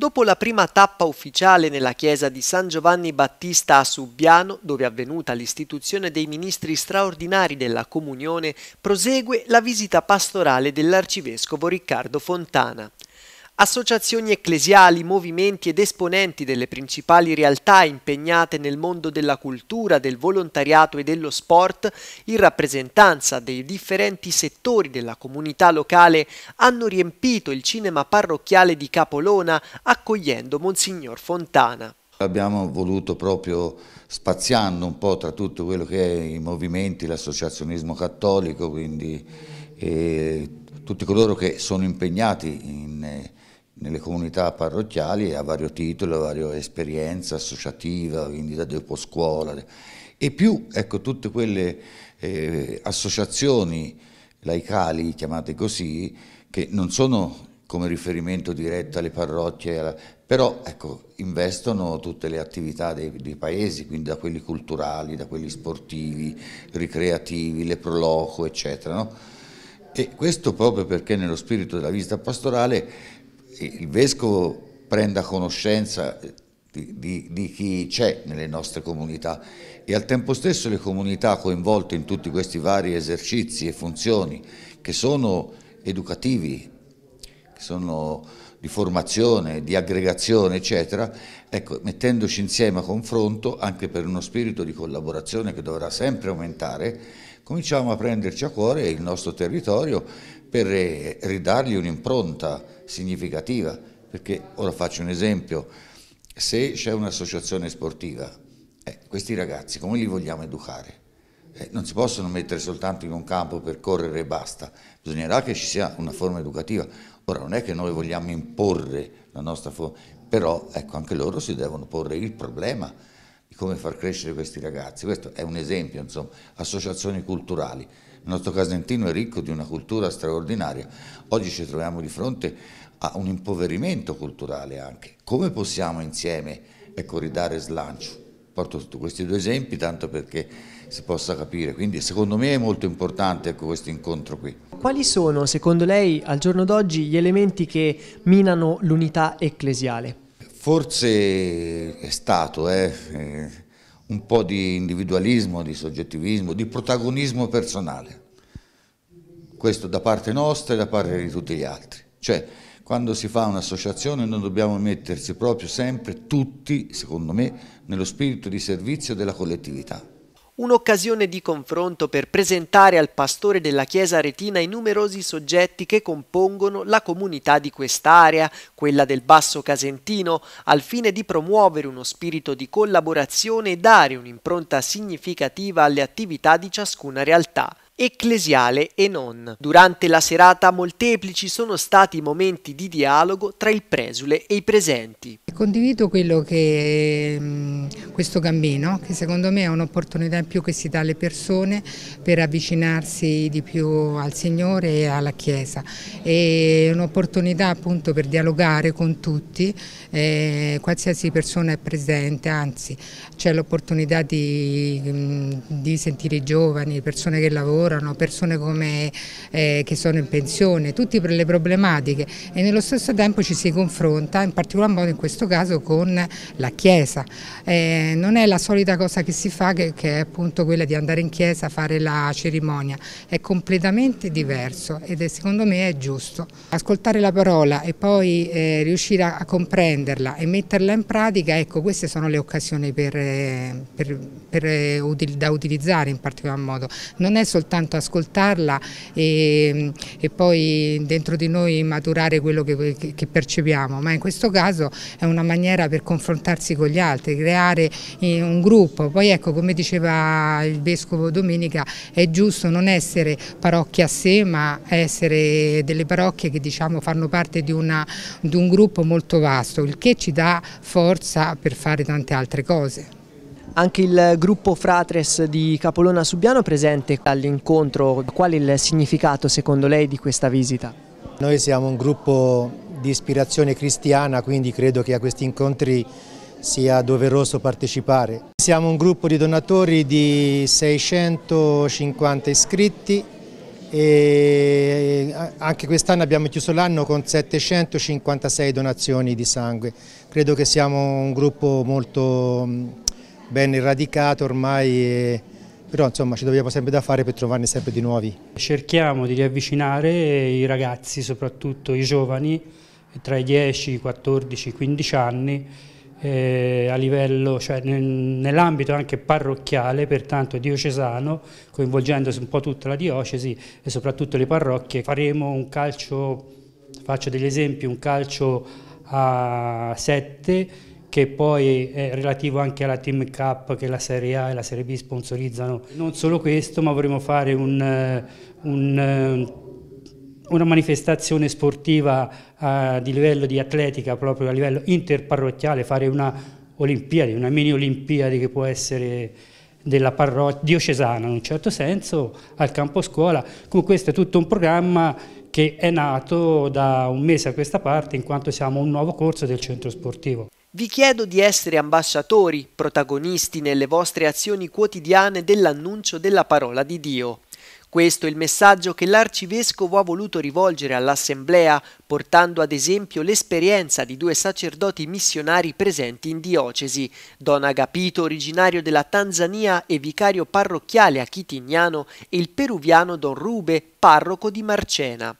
Dopo la prima tappa ufficiale nella chiesa di San Giovanni Battista a Subbiano, dove è avvenuta l'istituzione dei ministri straordinari della comunione, prosegue la visita pastorale dell'arcivescovo Riccardo Fontana. Associazioni ecclesiali, movimenti ed esponenti delle principali realtà impegnate nel mondo della cultura, del volontariato e dello sport, in rappresentanza dei differenti settori della comunità locale, hanno riempito il cinema parrocchiale di Capolona accogliendo Monsignor Fontana. Abbiamo voluto proprio spaziando un po' tra tutto quello che è i movimenti, l'associazionismo cattolico, quindi eh, tutti coloro che sono impegnati in nelle comunità parrocchiali a vario titolo, a varia esperienza associativa, quindi da dopo scuola e più ecco, tutte quelle eh, associazioni laicali, chiamate così, che non sono come riferimento diretto alle parrocchie, però ecco, investono tutte le attività dei, dei, paesi, quindi da quelli culturali, da quelli sportivi, ricreativi, le proloco, eccetera. No? E questo proprio perché nello spirito della visita pastorale il vescovo prenda conoscenza eh, di, di, di chi c'è nelle nostre comunità e al tempo stesso le comunità coinvolte in tutti questi vari esercizi e funzioni che sono educativi, che sono di formazione, di aggregazione, eccetera, ecco, mettendoci insieme a confronto anche per uno spirito di collaborazione che dovrà sempre aumentare, cominciamo a prenderci a cuore il nostro territorio per eh, ridargli un'impronta significativa, perché ora faccio un esempio, se c'è un'associazione sportiva, eh, questi ragazzi come li vogliamo educare? Eh, non si possono mettere soltanto in un campo per correre e basta, bisognerà che ci sia una forma educativa. Ora non è che noi vogliamo imporre la nostra forma, però ecco, anche loro si devono porre il problema di come far crescere questi ragazzi. Questo è un esempio, insomma, associazioni culturali. Il nostro Casentino è ricco di una cultura straordinaria. Oggi ci troviamo di fronte a un impoverimento culturale anche. Come possiamo insieme ecco, ridare slancio? Porto tutti questi due esempi tanto perché si possa capire, quindi secondo me è molto importante ecco, questo incontro qui. Quali sono secondo lei al giorno d'oggi gli elementi che minano l'unità ecclesiale? Forse è stato eh, eh, un po' di individualismo, di soggettivismo, di protagonismo personale. Questo da parte nostra e da parte di tutti gli altri. Cioè, quando si fa un'associazione noi dobbiamo mettersi proprio sempre tutti, secondo me, nello spirito di servizio della collettività un'occasione di confronto per presentare al pastore della Chiesa Retina i numerosi soggetti che compongono la comunità di quest'area, quella del Basso Casentino, al fine di promuovere uno spirito di collaborazione e dare un'impronta significativa alle attività di ciascuna realtà ecclesiale e non. Durante la serata molteplici sono stati i momenti di dialogo tra il presule e i presenti. Condivido quello che mm, questo cammino, che secondo me è un'opportunità in più che si dà alle persone per avvicinarsi di più al Signore e alla Chiesa. È un'opportunità appunto per dialogare con tutti, eh, qualsiasi persona è presente, anzi c'è l'opportunità di, mm, di sentire i giovani, le persone che lavorano, lavorano, persone come, eh, che sono in pensione, tutte le problematiche e nello stesso tempo ci si confronta, in particolar modo in questo caso, con la Chiesa. Eh, non è la solita cosa che si fa, che, che, è appunto quella di andare in Chiesa, a fare la cerimonia, è completamente diverso ed è, secondo me è giusto. Ascoltare la parola e poi eh, riuscire a comprenderla e metterla in pratica, ecco queste sono le occasioni per, eh, per, per, eh, da utilizzare in particolar modo. Non è soltanto soltanto ascoltarla e, e poi dentro di noi maturare quello che, che, percepiamo, ma in questo caso è una maniera per confrontarsi con gli altri, creare eh, un gruppo. Poi ecco, come diceva il Vescovo Domenica, è giusto non essere parrocchia a sé, ma essere delle parrocchie che diciamo fanno parte di, una, di un gruppo molto vasto, il che ci dà forza per fare tante altre cose. Anche il gruppo Fratres di Capolona Subiano presente all'incontro, qual è il significato secondo lei di questa visita? Noi siamo un gruppo di ispirazione cristiana, quindi credo che a questi incontri sia doveroso partecipare. Siamo un gruppo di donatori di 650 iscritti e anche quest'anno abbiamo chiuso l'anno con 756 donazioni di sangue. Credo che siamo un gruppo molto ben radicato ormai, però insomma ci dobbiamo sempre da fare per trovarne sempre di nuovi. Cerchiamo di riavvicinare i ragazzi, soprattutto i giovani, tra i 10, i 14, i 15 anni, eh, cioè nell'ambito anche parrocchiale, pertanto diocesano, coinvolgendosi un po' tutta la diocesi e soprattutto le parrocchie, faremo un calcio, faccio degli esempi, un calcio a 7 che poi è relativo anche alla Team Cup che la Serie A e la Serie B sponsorizzano. Non solo questo, ma vorremmo fare un, eh, un, eh, una manifestazione sportiva uh, di livello di atletica, proprio a livello interparrocchiale, fare una Olimpiade, una mini Olimpiade che può essere della parrocchia diocesana in un certo senso al campo scuola. Con questo è tutto un programma che è nato da un mese a questa parte in quanto siamo un nuovo corso del centro sportivo. Vi chiedo di essere ambasciatori, protagonisti nelle vostre azioni quotidiane dell'annuncio della parola di Dio. Questo è il messaggio che l'arcivescovo ha voluto rivolgere all'assemblea, portando ad esempio l'esperienza di due sacerdoti missionari presenti in diocesi, Don Agapito originario della Tanzania e vicario parrocchiale a Chitignano e il peruviano Don Rube, parroco di Marcena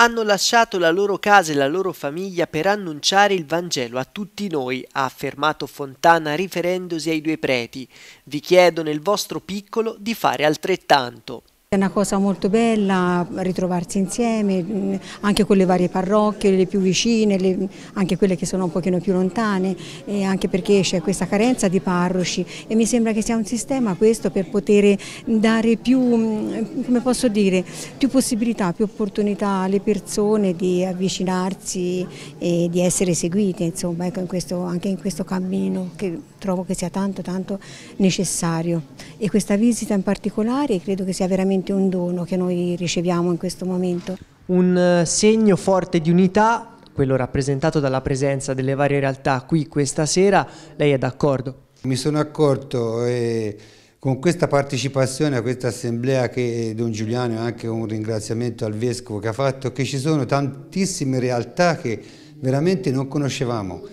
hanno lasciato la loro casa e la loro famiglia per annunciare il Vangelo a tutti noi, ha affermato Fontana riferendosi ai due preti. Vi chiedo nel vostro piccolo di fare altrettanto. È una cosa molto bella ritrovarsi insieme, mm, anche con le varie parrocchie, le più vicine, le, anche quelle che sono un pochino più lontane, anche perché c'è questa carenza di parroci e mi sembra che sia un sistema questo per poter dare più, mm, come posso dire, più possibilità, più opportunità alle persone di avvicinarsi e di essere seguite, insomma, ecco, in questo, anche in questo cammino che trovo che sia tanto tanto necessario. E questa visita in particolare credo che sia veramente veramente un dono che noi riceviamo in questo momento. Un eh, segno forte di unità, quello rappresentato dalla presenza delle varie realtà qui questa sera, lei è d'accordo? Mi sono accorto eh, con questa partecipazione a questa assemblea che Don Giuliano e anche un ringraziamento al Vescovo che ha fatto che ci sono tantissime realtà che veramente non conoscevamo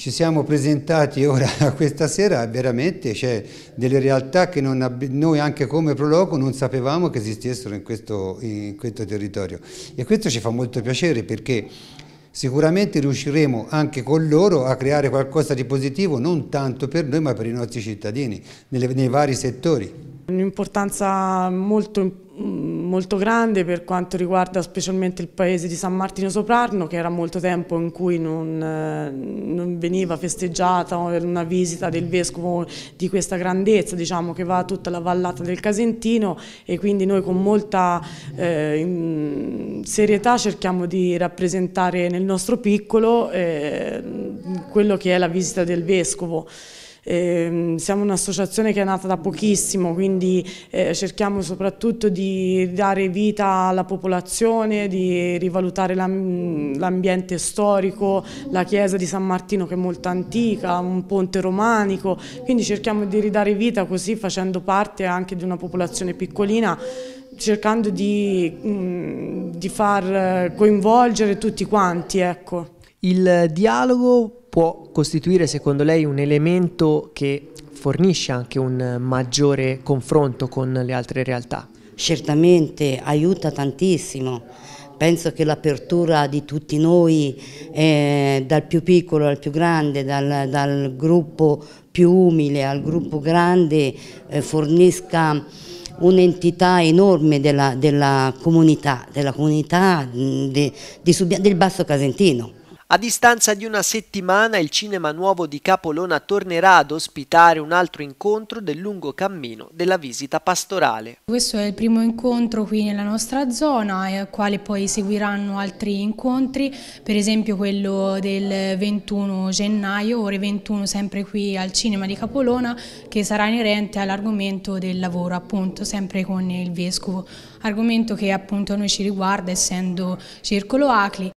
ci siamo presentati ora questa sera veramente c'è delle realtà che noi anche come Proloco non sapevamo che esistessero in questo, in questo territorio e questo ci fa molto piacere perché sicuramente riusciremo anche con loro a creare qualcosa di positivo non tanto per noi ma per i nostri cittadini nelle, nei vari settori. Un'importanza molto importante molto grande per quanto riguarda specialmente il paese di San Martino Soprarno che era molto tempo in cui non, eh, non veniva festeggiata una visita del vescovo di questa grandezza diciamo, che va tutta la vallata del Casentino e quindi noi con molta eh, serietà cerchiamo di rappresentare nel nostro piccolo eh, quello che è la visita del vescovo. Eh, siamo un'associazione che è nata da pochissimo, quindi eh, cerchiamo soprattutto di dare vita alla popolazione, di rivalutare l'ambiente storico, la chiesa di San Martino che è molto antica, un ponte romanico, quindi cerchiamo di ridare vita così facendo parte anche di una popolazione piccolina cercando di, mm, di far eh, coinvolgere tutti quanti. Ecco. Il dialogo può costituire secondo lei un elemento che fornisce anche un maggiore confronto con le altre realtà? Certamente aiuta tantissimo, penso che l'apertura di tutti noi, eh, dal più piccolo al più grande, dal, dal gruppo più umile al gruppo grande, eh, fornisca un'entità enorme della, della, comunità, della comunità mm, de, de, del basso casentino. A distanza di una settimana il Cinema Nuovo di Capolona tornerà ad ospitare un altro incontro del lungo cammino della visita pastorale. Questo è il primo incontro qui nella nostra zona, eh, al quale poi seguiranno altri incontri, per esempio quello del 21 gennaio, ore 21 sempre qui al Cinema di Capolona, che sarà inerente all'argomento del lavoro, appunto sempre con il Vescovo, argomento che appunto a noi ci riguarda essendo Circolo Acli.